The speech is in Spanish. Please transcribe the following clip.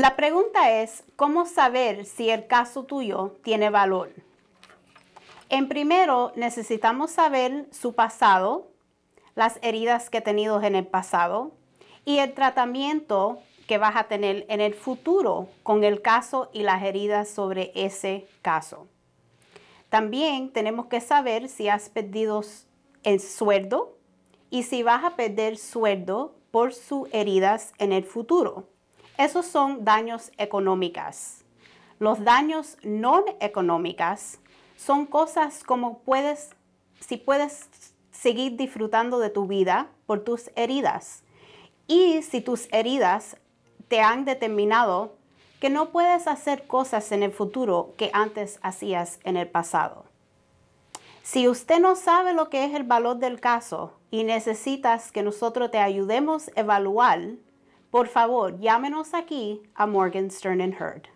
La pregunta es, ¿cómo saber si el caso tuyo tiene valor? En primero, necesitamos saber su pasado, las heridas que he tenido en el pasado y el tratamiento que vas a tener en el futuro con el caso y las heridas sobre ese caso. También tenemos que saber si has perdido el sueldo y si vas a perder sueldo por sus heridas en el futuro. Esos son daños económicas. Los daños no económicas son cosas como puedes, si puedes seguir disfrutando de tu vida por tus heridas. Y si tus heridas te han determinado que no puedes hacer cosas en el futuro que antes hacías en el pasado. Si usted no sabe lo que es el valor del caso y necesitas que nosotros te ayudemos a evaluar por favor, llámenos aquí a Morgan Stern and Heard.